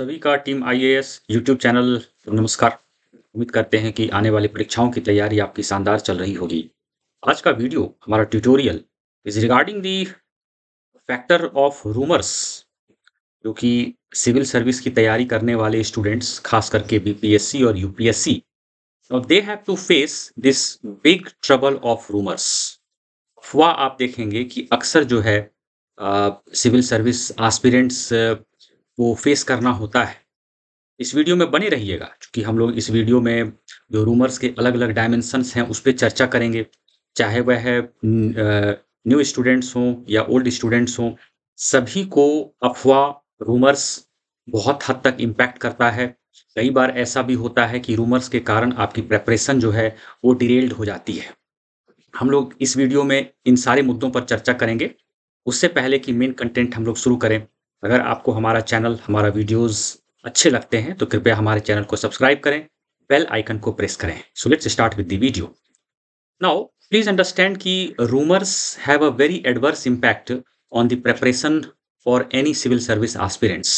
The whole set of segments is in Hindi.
सभी का टीम आईएएस यूट्यूब चैनल नमस्कार उम्मीद करते हैं कि आने वाली परीक्षाओं की तैयारी आपकी शानदार चल रही होगी आज का वीडियो हमारा tutorial is regarding the factor of rumours जो कि सिविल सर्विस की तैयारी करने वाले स्टूडेंट्स खास करके बीपीएससी और UPSC they have to face this big trouble of rumours अफवाह आप देखेंगे कि अक्सर जो है सिविल सर्विस एस्पिरेंट्स वो फेस करना होता है इस वीडियो में बने रहिएगा क्योंकि हम लोग इस वीडियो में जो रूमर्स के अलग अलग डायमेंशंस हैं उस पर चर्चा करेंगे चाहे वह न्यू स्टूडेंट्स हों या ओल्ड स्टूडेंट्स हों सभी को अफवाह रूमर्स बहुत हद तक इम्पैक्ट करता है कई बार ऐसा भी होता है कि रूमर्स के कारण आपकी प्रेपरेशन जो है वो डिरेल्ड हो जाती है हम लोग इस वीडियो में इन सारे मुद्दों पर चर्चा करेंगे उससे पहले कि मेन कंटेंट हम लोग शुरू करें अगर आपको हमारा चैनल हमारा वीडियोस अच्छे लगते हैं तो कृपया हमारे चैनल को सब्सक्राइब करें बेल आइकन को प्रेस करें so let's start with the video now please understand कि rumours have a very adverse impact on the preparation for any civil service aspirants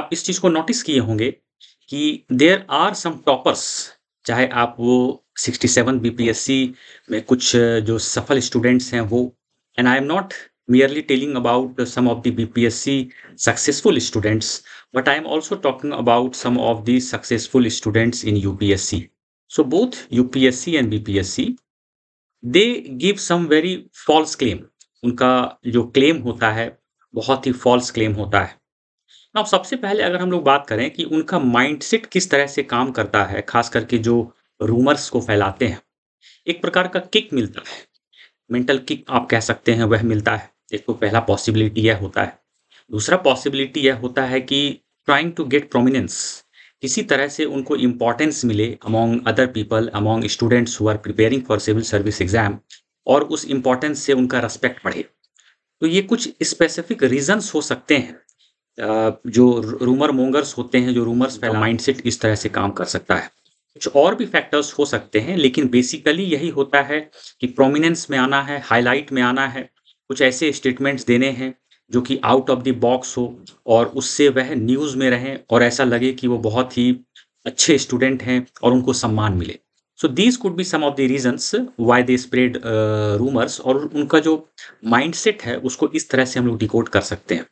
आप इस चीज़ को नोटिस किए होंगे कि देर आर सम टॉपर्स चाहे आप वो 67 बीपीएससी में कुछ जो सफल स्टूडेंट्स हैं वो and I am not merely telling about some of the BPSC successful students, but I am also talking about some of the successful students in UPSC. So both UPSC and BPSC, they give some very false claim. उनका जो क्लेम होता है बहुत ही फॉल्स क्लेम होता है अब सबसे पहले अगर हम लोग बात करें कि उनका माइंडसेट किस तरह से काम करता है खास करके जो रूमर्स को फैलाते हैं एक प्रकार का किक मिलता है मेंटल किक आप कह सकते हैं वह मिलता है देखो पहला पॉसिबिलिटी यह होता है दूसरा पॉसिबिलिटी यह होता है कि ट्राइंग टू गेट प्रोमिनेंस किसी तरह से उनको इम्पोर्टेंस मिले among other people among students who are preparing for civil service exam और उस इम्पॉर्टेंस से उनका रेस्पेक्ट बढ़े तो ये कुछ स्पेसिफिक रीजंस हो सकते हैं जो रूमर मोंगर्स होते हैं जो रूमर्स पहला माइंडसेट इस तरह से काम कर सकता है कुछ और भी फैक्टर्स हो सकते हैं लेकिन बेसिकली यही होता है कि प्रोमिनेंस में आना है हाईलाइट में आना है कुछ ऐसे स्टेटमेंट्स देने हैं जो कि आउट ऑफ द बॉक्स हो और उससे वह न्यूज़ में रहें और ऐसा लगे कि वो बहुत ही अच्छे स्टूडेंट हैं और उनको सम्मान मिले so these could be some of the reasons why they spread rumours और उनका जो माइंडसेट है उसको इस तरह से हम लोग डिकोड कर सकते हैं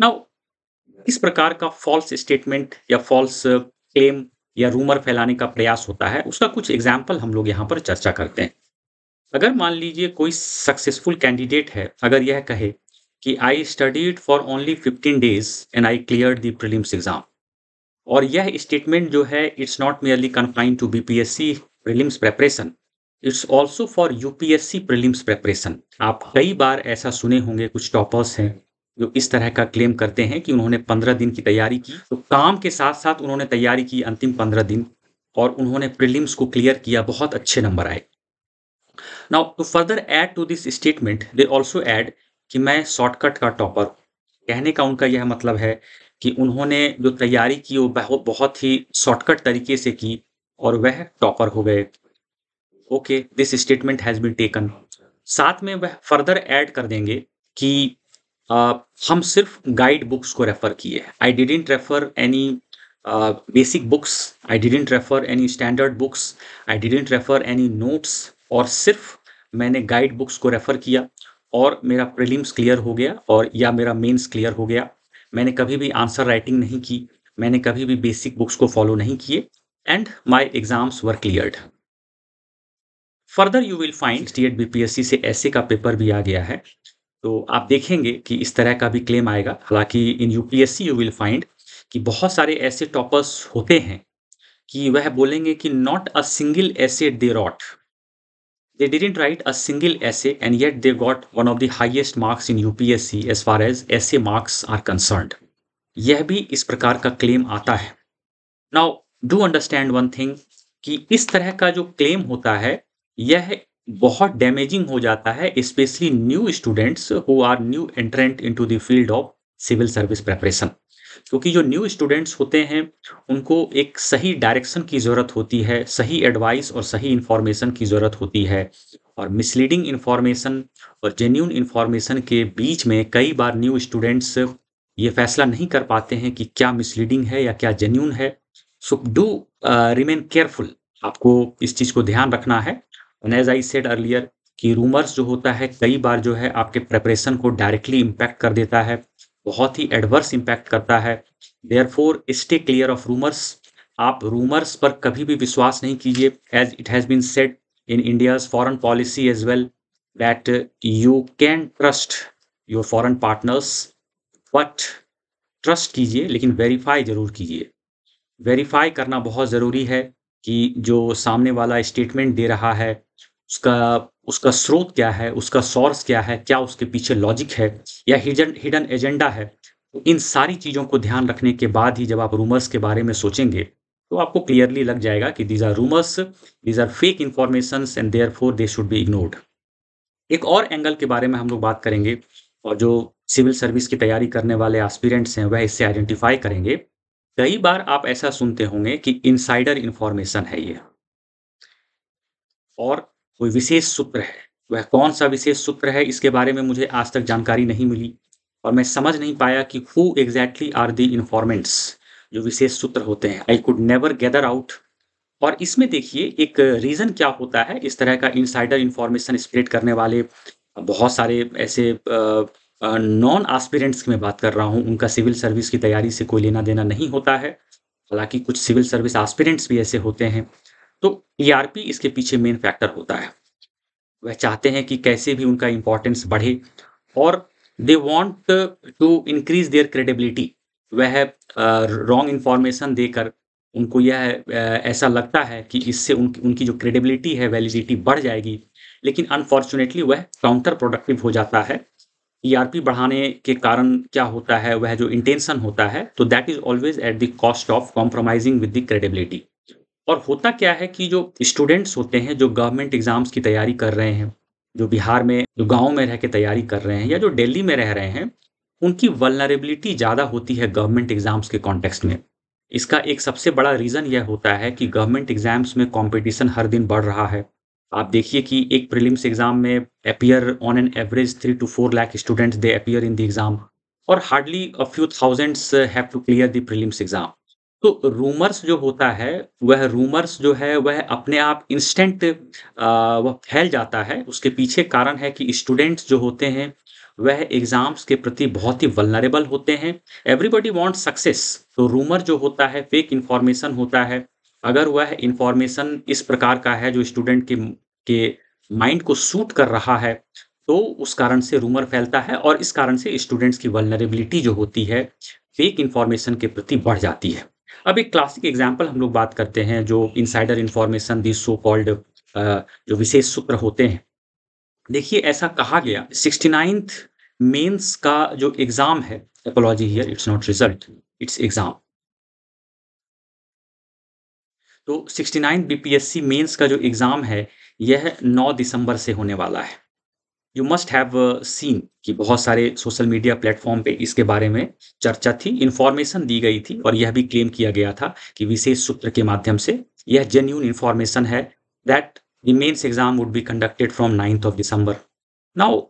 नाउ इस प्रकार का फॉल्स स्टेटमेंट या फॉल्स क्लेम uh, या रूमर फैलाने का प्रयास होता है उसका कुछ एग्जाम्पल हम लोग यहाँ पर चर्चा करते हैं अगर मान लीजिए कोई सक्सेसफुल कैंडिडेट है अगर यह कहे कि I studied for only fifteen days and I clear the prelims exam और यह स्टेटमेंट जो है it's not merely confine to B P S C prelims preparation it's also for U P S C prelims preparation आप कई बार ऐसा सुने होंगे कुछ टॉपर्स हैं जो इस तरह का क्लेम करते हैं कि उन्होंने पंद्रह दिन की तैयारी की तो काम के साथ साथ उन्होंने तैयारी की अंतिम पंद्रह दिन और उन्होंने प्रिलिम्स को क्लियर किया बहुत अच्छे नंबर आए now to further add to this statement they also add कि मैं शॉर्टकट का टॉपर कहने का उनका यह मतलब है कि उन्होंने जो तैयारी की वो बहुत ही शॉर्टकट तरीके से की और वह टॉपर हो गए okay this statement has been taken साथ में वह फर्दर ऐड कर देंगे कि आ, हम सिर्फ गाइड बुक्स को रेफ़र किए I didn't refer any basic books I didn't refer any standard books I didn't refer any notes और सिर्फ मैंने गाइड बुक्स को रेफ़र किया और मेरा प्रीलिम्स क्लियर हो गया और या मेरा मेंस क्लियर हो गया मैंने कभी भी आंसर राइटिंग नहीं की मैंने कभी भी बेसिक बुक्स को फॉलो नहीं किए and my exams were cleared further you will find टी एड बीपीएससी से ऐसे का पेपर भी आ गया है तो आप देखेंगे कि इस तरह का भी क्लेम आएगा हालांकि in UPSC you will find कि बहुत सारे ऐसे टॉपर्स होते हैं कि वह बोलेंगे कि not a single essay they wrote They didn't write a single essay and yet they got one of the highest marks in UPSC as far as essay marks are concerned. यह भी इस प्रकार का क्लेम आता है now do understand one thing कि इस तरह का जो क्लेम होता है यह बहुत डैमेजिंग हो जाता है specially new students who are new entrant into the field of civil service preparation क्योंकि जो न्यू स्टूडेंट्स होते हैं उनको एक सही डायरेक्शन की ज़रूरत होती है सही एडवाइस और सही इन्फॉर्मेशन की ज़रूरत होती है और मिसलीडिंग इन्फॉर्मेशन और जेन्यून इन्फॉर्मेशन के बीच में कई बार न्यू स्टूडेंट्स ये फैसला नहीं कर पाते हैं कि क्या मिसलीडिंग है या क्या जेन्यून है सो डू रिमेन केयरफुल आपको इस चीज़ को ध्यान रखना है एज आई सेड अर्लियर कि रूमर्स जो होता है कई बार जो है आपके प्रेपरेशन को डायरेक्टली इम्पैक्ट कर देता है बहुत ही एडवर्स इम्पैक्ट करता है therefore stay clear of rumours आप रूमर्स पर कभी भी विश्वास नहीं कीजिए as it has been set in India's foreign policy as well that you can trust your foreign partners but trust कीजिए लेकिन वेरीफाई ज़रूर कीजिए वेरीफाई करना बहुत ज़रूरी है कि जो सामने वाला स्टेटमेंट दे रहा है उसका उसका स्रोत क्या है उसका सोर्स क्या है क्या उसके पीछे लॉजिक है या हिडन हिडन एजेंडा है तो इन सारी चीज़ों को ध्यान रखने के बाद ही जब आप रूमर्स के बारे में सोचेंगे तो आपको क्लियरली लग जाएगा कि these are rumours these are fake information and therefore they should be ignored एक और एंगल के बारे में हम लोग बात करेंगे और जो सिविल सर्विस की तैयारी करने वाले एस्पिरेंट्स हैं वह इससे आइडेंटिफाई करेंगे कई बार आप ऐसा सुनते होंगे कि इनसाइडर इन्फॉर्मेशन है ये और कोई विशेष सूत्र है वह कौन सा विशेष सूत्र है इसके बारे में मुझे आज तक जानकारी नहीं मिली और मैं समझ नहीं पाया कि who exactly are the informants जो विशेष सूत्र होते हैं I could never gather out और इसमें देखिए एक रीज़न क्या होता है इस तरह का इनसाइडर इन्फॉर्मेशन स्प्रेड करने वाले बहुत सारे ऐसे नॉन आस्पिरेंट्स की मैं बात कर रहा हूँ उनका सिविल सर्विस की तैयारी से कोई लेना देना नहीं होता है हालांकि कुछ सिविल सर्विस आस्पिरेंट्स भी ऐसे होते हैं तो ईआरपी e इसके पीछे मेन फैक्टर होता है वह चाहते हैं कि कैसे भी उनका इंपॉर्टेंस बढ़े और they want to increase their credibility वह रॉन्ग इन्फॉर्मेशन देकर उनको यह ऐसा लगता है कि इससे उनकी उनकी जो क्रेडिबिलिटी है वैलिडिटी बढ़ जाएगी लेकिन अनफॉर्चुनेटली वह काउंटर प्रोडक्टिव हो जाता है ईआरपी e बढ़ाने के कारण क्या होता है वह जो इंटेंशन होता है तो that is always at the cost of compromising with the credibility और होता क्या है कि जो स्टूडेंट्स होते हैं जो गवर्नमेंट एग्ज़ाम्स की तैयारी कर रहे हैं जो बिहार में जो गाँव में रह के तैयारी कर रहे हैं या जो दिल्ली में रह रहे हैं उनकी वलनरेबिलिटी ज़्यादा होती है गवर्नमेंट एग्ज़ाम्स के कॉन्टेक्स्ट में इसका एक सबसे बड़ा रीज़न यह होता है कि गवर्नमेंट एग्ज़ाम्स में कंपटीशन हर दिन बढ़ रहा है आप देखिए कि एक प्रीलिम्स एग्ज़ाम में appear on an average three to four lakh students they appear in the exam और hardly a few thousands have to clear the prelims exam तो रूमर्स जो होता है, वह रूमर्स जो है वह अपने आप इंस्टेंट वह फैल जाता है। उसके पीछे कारण है कि स्टूडेंट्स जो होते हैं, वह एग्ज़ाम्स के प्रति बहुत ही वल्नरेबल होते हैं। एवरीबॉडी वॉन्ट सक्सेस तो रूमर जो होता है फेक इन्फॉर्मेशन होता है। अगर वह इन्फॉर्मेशन इस प्रकार का है जो स्टूडेंट के के माइंड को सूट कर रहा है, तो उस कारण से रूमर फैलता है और इस कारण से स्टूडेंट्स की वल्नरेबिलिटी जो होती है, फेक इन्फॉर्मेशन के प्रति बढ़ जाती है। अब एक क्लासिक एग्जाम्पल हम लोग बात करते हैं जो insider information the so called जो विशेष सूत्र होते हैं देखिए ऐसा कहा गया सिक्सटी नाइन्थ मेन्स का जो एग्ज़ाम है apology here it's not result it's exam तो सिक्सटी नाइन्थ बीपीएससी मेन्स का जो एग्ज़ाम है यह नौ दिसंबर से होने वाला है यू मस्ट हैव सीन कि बहुत सारे सोशल मीडिया प्लेटफॉर्म पे इसके बारे में चर्चा थी इन्फॉर्मेशन दी गई थी और यह भी क्लेम किया गया था कि विशेष सूत्र के माध्यम से यह जेन्यून इन्फॉर्मेशन है that the mains exam would be conducted from ninth of December now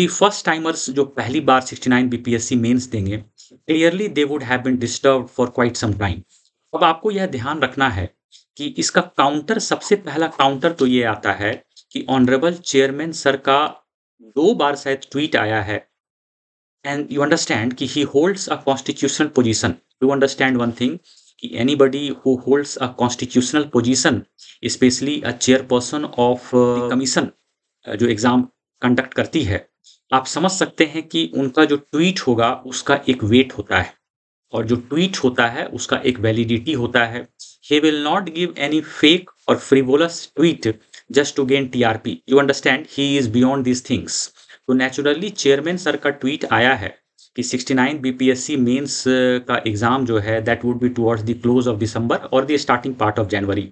the first timers जो पहली बार 69 बीपीएससी मेन्स देंगे clearly they would have been disturb for quite some time अब आपको यह ध्यान रखना है कि इसका काउंटर सबसे पहला काउंटर तो ये आता है कि ऑनरेबल चेयरमैन सर का दो बार शायद ट्वीट आया है एंड यू अंडरस्टैंड कि he holds a constitutional position you understand one thing कि anybody who holds a constitutional position specially a chairperson of commission जो एग्ज़ाम कंडक्ट करती है आप समझ सकते हैं कि उनका जो ट्वीट होगा उसका एक वेट होता है और जो ट्वीट होता है उसका एक वैलिडिटी होता है he will not give any fake और frivolous tweet just to gain TRP you understand he is beyond this things तो नेचुरली चेयरमैन सर का ट्वीट आया है कि 69 बीपीएससी मेंस का एग्ज़ाम जो है that would be towards the close of December और the starting part of January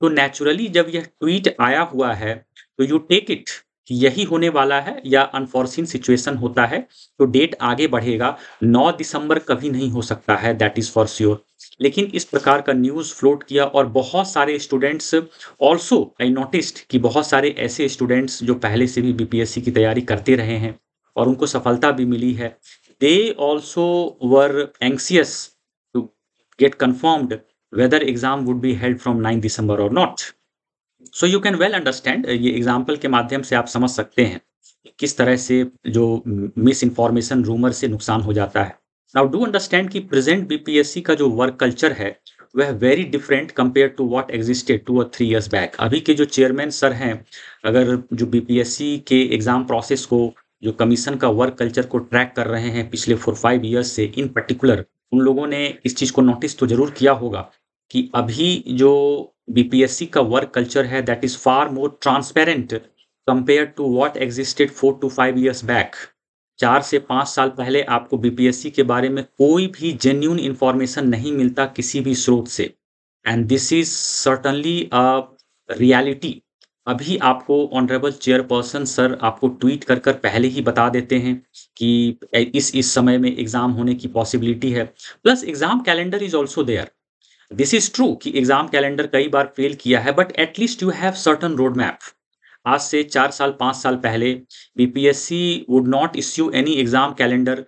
तो नेचुरली जब यह ट्वीट आया हुआ है तो यू टेक इट कि यही होने वाला है या अनफॉर्चुन सिचुएशन होता है तो डेट आगे बढ़ेगा 9 दिसंबर कभी नहीं हो सकता है दैट इज़ फॉर श्योर लेकिन इस प्रकार का न्यूज़ फ्लोट किया और बहुत सारे स्टूडेंट्स ऑल्सो आई नोटिस्ड कि बहुत सारे ऐसे स्टूडेंट्स जो पहले से भी बीपीएससी की तैयारी करते रहे हैं और उनको सफलता भी मिली है they also were anxious to get confirmed whether exam would be held from nine December और not so you can well understand ये एग्जाम्पल के माध्यम से आप समझ सकते हैं किस तरह से जो मिस इन्फॉर्मेशन रूमर से नुकसान हो जाता है नाउ डू अंडरस्टैंड कि प्रेजेंट बीपीएससी का जो वर्क कल्चर है वह very different compare to what existed two और थ्री इयर्स बैक अभी के जो चेयरमैन सर हैं अगर जो बीपीएससी के एग्ज़ाम प्रोसेस को जो कमीशन का वर्क कल्चर को ट्रैक कर रहे हैं पिछले फोर फाइव ईयर्स से इन पर्टिकुलर उन लोगों ने इस चीज़ को नोटिस तो ज़रूर किया होगा कि अभी जो बीपीएससी का वर्क कल्चर है that is far more transparent compare to what existed four to five years back चार से पाँच साल पहले आपको बीपीएससी के बारे में कोई भी जेन्यून इन्फॉर्मेशन नहीं मिलता किसी भी स्रोत से and this is certainly a reality अभी आपको ऑनरेबल चेयरपर्सन सर आपको ट्वीट कर कर पहले ही बता देते हैं कि इस इस समय में एग्ज़ाम होने की पॉसिबिलिटी है plus exam calendar is also there this is true कि एग्जाम कैलेंडर कई बार फेल किया है but at least you have certain road map आज से चार साल पाँच साल पहले BPSC would not issue any exam calendar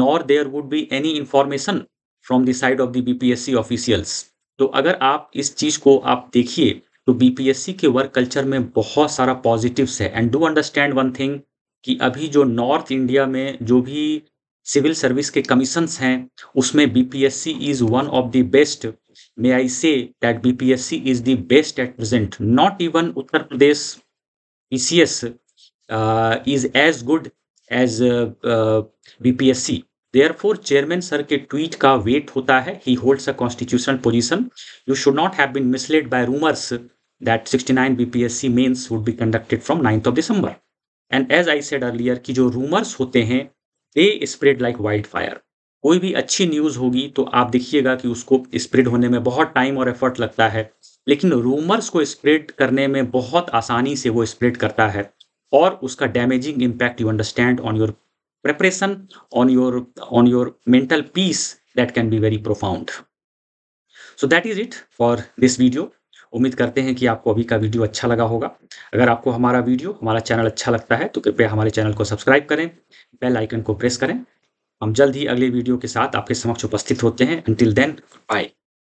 nor there would be any information from the side of the BPSC officials तो अगर आप इस चीज़ को आप देखिए तो बीपीएससी के वर्क कल्चर में बहुत सारा पॉजिटिव्स है and do understand one thing कि अभी जो नॉर्थ इंडिया में जो भी सिविल सर्विस के कमीशंस हैं उसमें BPSC is one of the best may I say that BPSC is the best at present. Not even Uttar Pradesh PCS uh, is as good as uh, uh, BPSC. Therefore, Chairman sir के tweet का weight होता है. He holds a constitutional position. You should not have been misled by rumors that 69 BPSC mains would be conducted from 9th of December. And as I said earlier, कि जो rumors होते हैं, they spread like wildfire. कोई भी अच्छी न्यूज़ होगी तो आप देखिएगा कि उसको स्प्रेड होने में बहुत टाइम और एफर्ट लगता है लेकिन रूमर्स को स्प्रेड करने में बहुत आसानी से वो स्प्रेड करता है और उसका damaging impact you understand on your preparation on your on your mental peace that can be very profound so that is it for this video उम्मीद करते हैं कि आपको अभी का वीडियो अच्छा लगा होगा अगर आपको हमारा वीडियो हमारा चैनल अच्छा लगता है तो कृपया हमारे चैनल को सब्सक्राइब करें बेल आइकन को प्रेस करें हम जल्द ही अगले वीडियो के साथ आपके समक्ष उपस्थित होते हैं अंटिल देन बाय